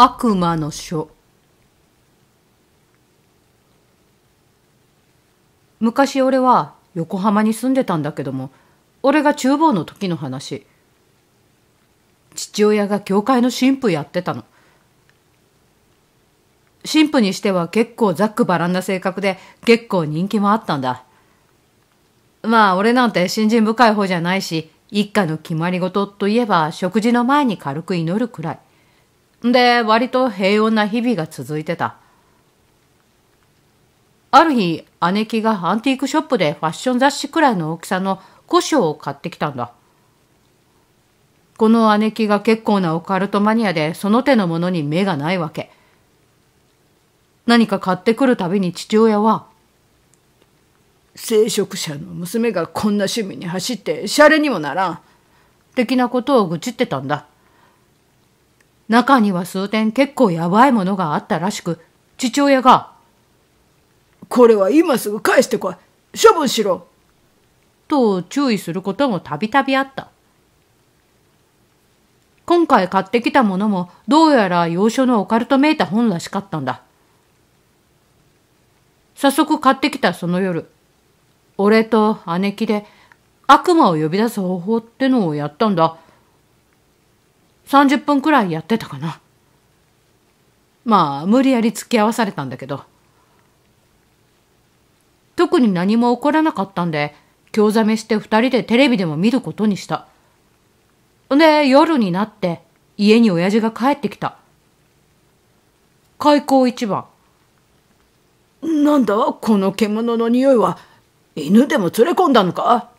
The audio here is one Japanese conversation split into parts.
悪魔の書昔俺は横浜に住んでたんだけども俺が厨房の時の話父親が教会の神父やってたの神父にしては結構ざっくばらんな性格で結構人気もあったんだまあ俺なんて信心深い方じゃないし一家の決まり事といえば食事の前に軽く祈るくらいで、割と平穏な日々が続いてた。ある日、姉貴がアンティークショップでファッション雑誌くらいの大きさの古書を買ってきたんだ。この姉貴が結構なオカルトマニアで、その手のものに目がないわけ。何か買ってくるたびに父親は、聖職者の娘がこんな趣味に走って、シャレにもならん。的なことを愚痴ってたんだ。中には数点結構やばいものがあったらしく、父親が、これは今すぐ返してこい処分しろと注意することもたびたびあった。今回買ってきたものもどうやら洋書のオカルトめいた本らしかったんだ。早速買ってきたその夜、俺と姉貴で悪魔を呼び出す方法ってのをやったんだ。30分くらいやってたかなまあ無理やり付き合わされたんだけど特に何も起こらなかったんで興ざめして2人でテレビでも見ることにしたで夜になって家に親父が帰ってきた開口一番なんだこの獣の匂いは犬でも連れ込んだのか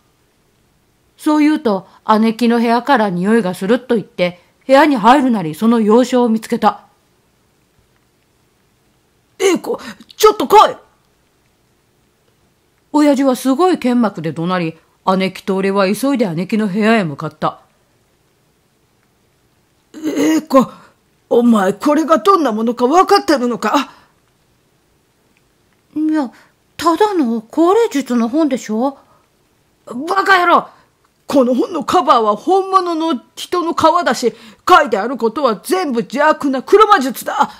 そう言うと姉貴の部屋から匂いがすると言って部屋に入るなり、その幼少を見つけた。ええ子、ちょっと来い親父はすごい剣幕で怒鳴り、姉貴と俺は急いで姉貴の部屋へ向かった。ええ子、お前これがどんなものか分かってるのかいや、ただの高齢術の本でしょバカ野郎この本のカバーは本物の人の皮だし、書いてあることは全部邪悪な黒魔術だ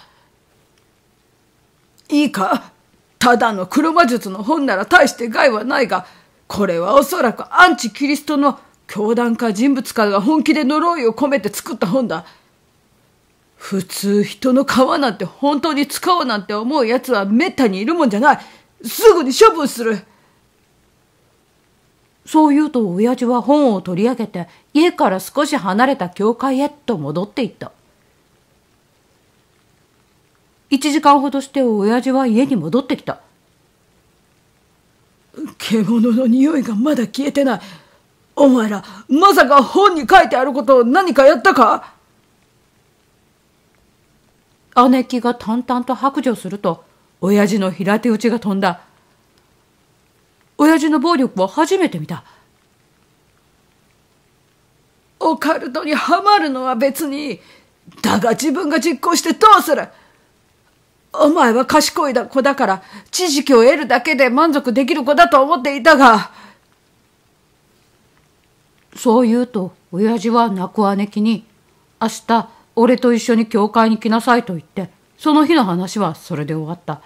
いいかただの黒魔術の本なら大して害はないが、これはおそらくアンチキリストの教団か人物かが本気で呪いを込めて作った本だ。普通人の皮なんて本当に使おうなんて思う奴は滅多にいるもんじゃない。すぐに処分する。そう言うと親父は本を取り上げて家から少し離れた教会へと戻っていった1時間ほどして親父は家に戻ってきた獣の匂いがまだ消えてないお前らまさか本に書いてあることを何かやったか姉貴が淡々と白状すると親父の平手打ちが飛んだ親父の暴力は初めて見た。オカルトにはまるのは別に、だが自分が実行してどうするお前は賢い子だから、知識を得るだけで満足できる子だと思っていたが、そう言うと、親父は泣く姉貴に、明日、俺と一緒に教会に来なさいと言って、その日の話はそれで終わった。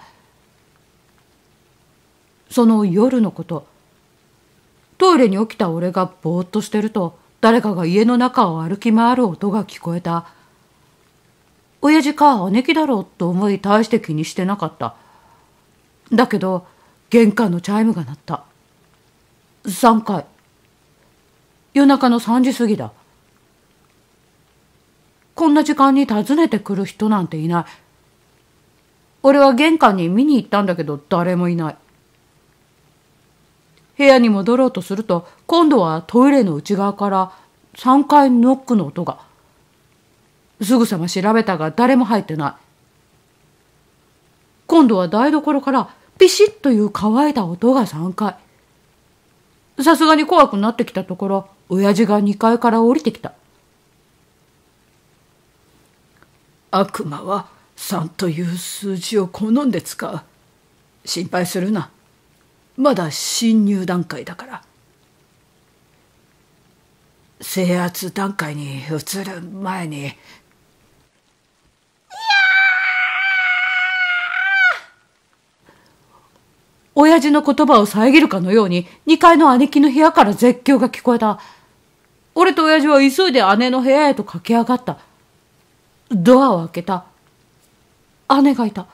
その夜のことトイレに起きた俺がぼーっとしてると誰かが家の中を歩き回る音が聞こえた親父か姉貴だろうと思い大して気にしてなかっただけど玄関のチャイムが鳴った3回夜中の3時過ぎだこんな時間に訪ねてくる人なんていない俺は玄関に見に行ったんだけど誰もいない部屋に戻ろうとすると今度はトイレの内側から3回ノックの音がすぐさま調べたが誰も入ってない今度は台所からピシッという乾いた音が3回さすがに怖くなってきたところ親父が2階から降りてきた悪魔は3という数字を好んで使う心配するなまだ侵入段階だから制圧段階に移る前に親父の言葉を遮るかのように2階の姉貴の部屋から絶叫が聞こえた。俺と親父は急いで姉の部屋へと駆け上がった。ドアを開けた。姉がいた。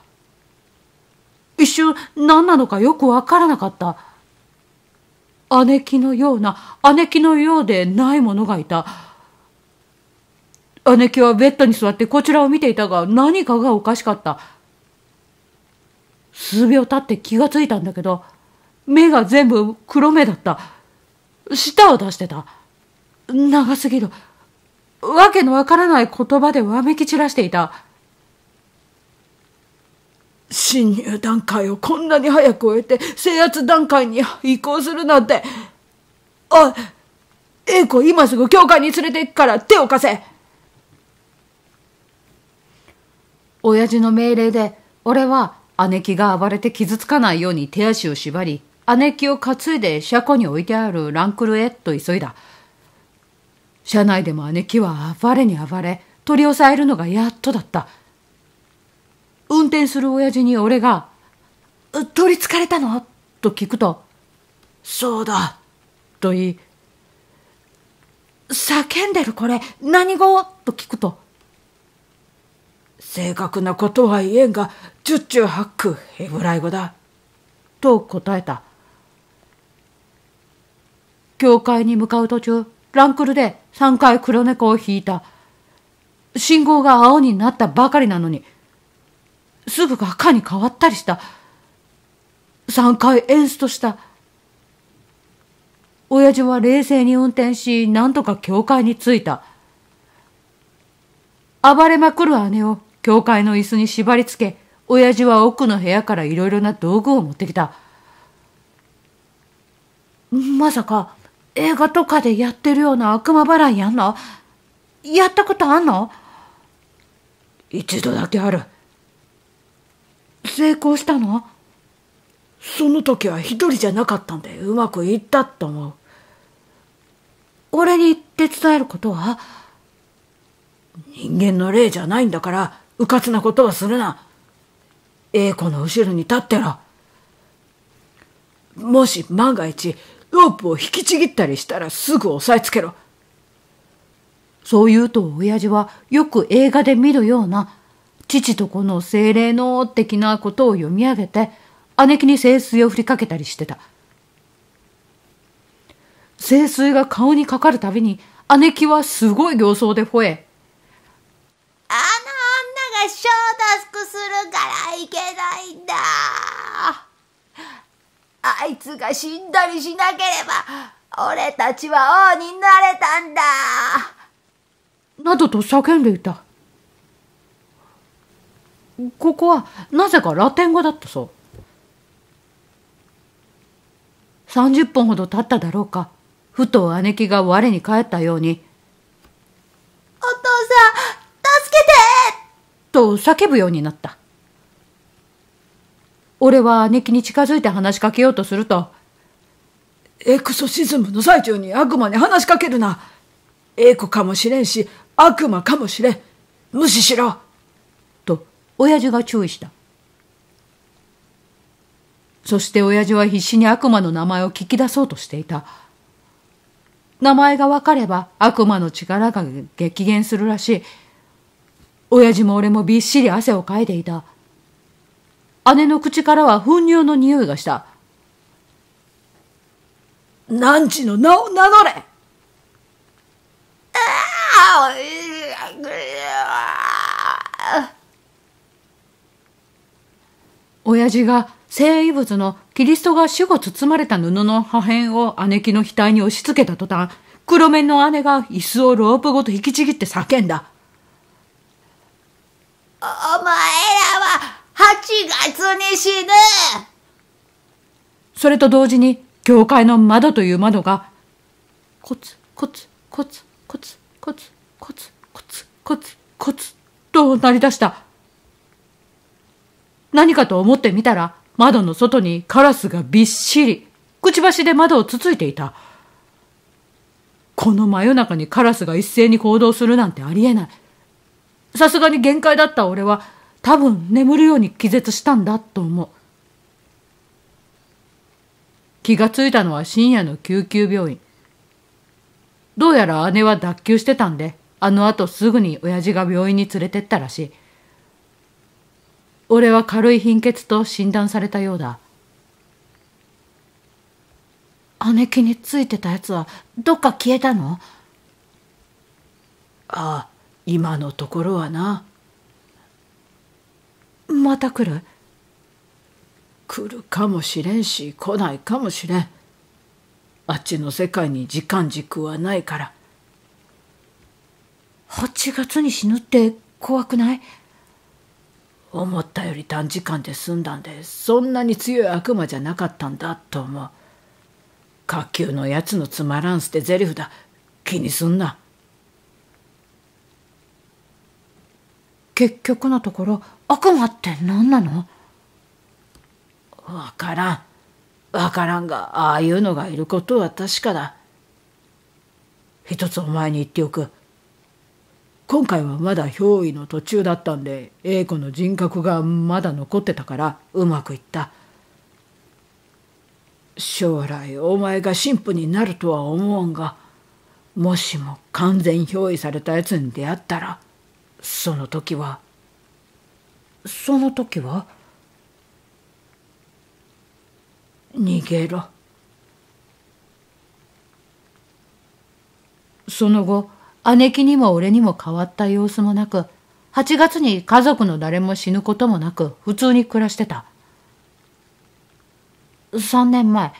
一瞬何なのかよくわからなかった。姉貴のような、姉貴のようでないものがいた。姉貴はベッドに座ってこちらを見ていたが何かがおかしかった。数秒経って気がついたんだけど、目が全部黒目だった。舌を出してた。長すぎる。わけのわからない言葉でわめき散らしていた。侵入段階をこんなに早く終えて制圧段階に移行するなんて。おい、英子今すぐ教会に連れて行くから手を貸せ親父の命令で俺は姉貴が暴れて傷つかないように手足を縛り姉貴を担いで車庫に置いてあるランクルへと急いだ車内でも姉貴は暴れに暴れ取り押さえるのがやっとだった運転する親父に俺が、取りつかれたのと聞くと、そうだ、と言い、叫んでるこれ、何語と聞くと、正確なことは言えんが、十中八九ヘブライ語だ、と答えた。教会に向かう途中、ランクルで3回黒猫を引いた。信号が青になったばかりなのに、すぐが赤に変わったりした3回エンストした親父は冷静に運転し何とか教会に着いた暴れまくる姉を教会の椅子に縛り付け親父は奥の部屋からいろいろな道具を持ってきたまさか映画とかでやってるような悪魔払いやんのやったことあんの一度だけある。成功したのその時は一人じゃなかったんでうまくいったと思う。俺に手伝えることは人間の霊じゃないんだから、うかつなことはするな。英子の後ろに立ってろ。もし万が一、ロープを引きちぎったりしたらすぐ押さえつけろ。そう言うと親父はよく映画で見るような父と子の精霊の的なことを読み上げて、姉貴に聖水を振りかけたりしてた。聖水が顔にかかるたびに、姉貴はすごい形相で吠え、あの女がショータスクするからいけないんだあいつが死んだりしなければ、俺たちは王になれたんだなどと叫んでいた。ここはなぜかラテン語だったそう30本ほど経っただろうかふと姉貴が我に返ったように「お父さん助けて!」と叫ぶようになった俺は姉貴に近づいて話しかけようとすると「エクソシズムの最中に悪魔に話しかけるな」「エコかもしれんし悪魔かもしれん無視しろ」親父が注意した。そして親父は必死に悪魔の名前を聞き出そうとしていた。名前が分かれば悪魔の力が激減するらしい。親父も俺もびっしり汗をかいていた。姉の口からは糞尿の匂いがした。何時の名を名乗れああ親父が聖遺物のキリストが死後包まれた布の破片を姉貴の額に押し付けた途端、黒面の姉が椅子をロープごと引きちぎって叫んだ。お前らは8月に死ぬそれと同時に、教会の窓という窓が、コツコツコツコツコツコツコツコツコツと鳴り出した。何かと思ってみたら、窓の外にカラスがびっしり、くちばしで窓をつついていた。この真夜中にカラスが一斉に行動するなんてありえない。さすがに限界だった俺は、多分眠るように気絶したんだと思う。気がついたのは深夜の救急病院。どうやら姉は脱臼してたんで、あの後すぐに親父が病院に連れてったらしい。俺は軽い貧血と診断されたようだ姉貴についてたやつはどっか消えたのああ今のところはなまた来る来るかもしれんし来ないかもしれんあっちの世界に時間軸はないから8月に死ぬって怖くない思ったより短時間で済んだんでそんなに強い悪魔じゃなかったんだと思う下級のやつのつまらん捨てゼリフだ気にすんな結局のところ悪魔って何なのわからんわからんがああいうのがいることは確かだ一つお前に言っておく今回はまだ憑依の途中だったんで A 子の人格がまだ残ってたからうまくいった将来お前が神父になるとは思わんがもしも完全憑依されたやつに出会ったらその時はその時は逃げろその後姉貴にも俺にも変わった様子もなく、8月に家族の誰も死ぬこともなく、普通に暮らしてた。3年前、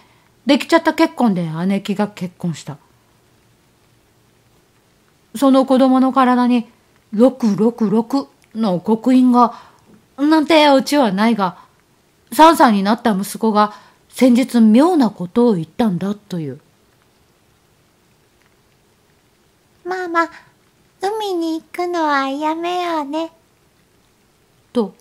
できちゃった結婚で姉貴が結婚した。その子供の体に、666の刻印が、なんてうちはないが、3歳になった息子が先日妙なことを言ったんだという。まあ、海に行くのはやめようね」と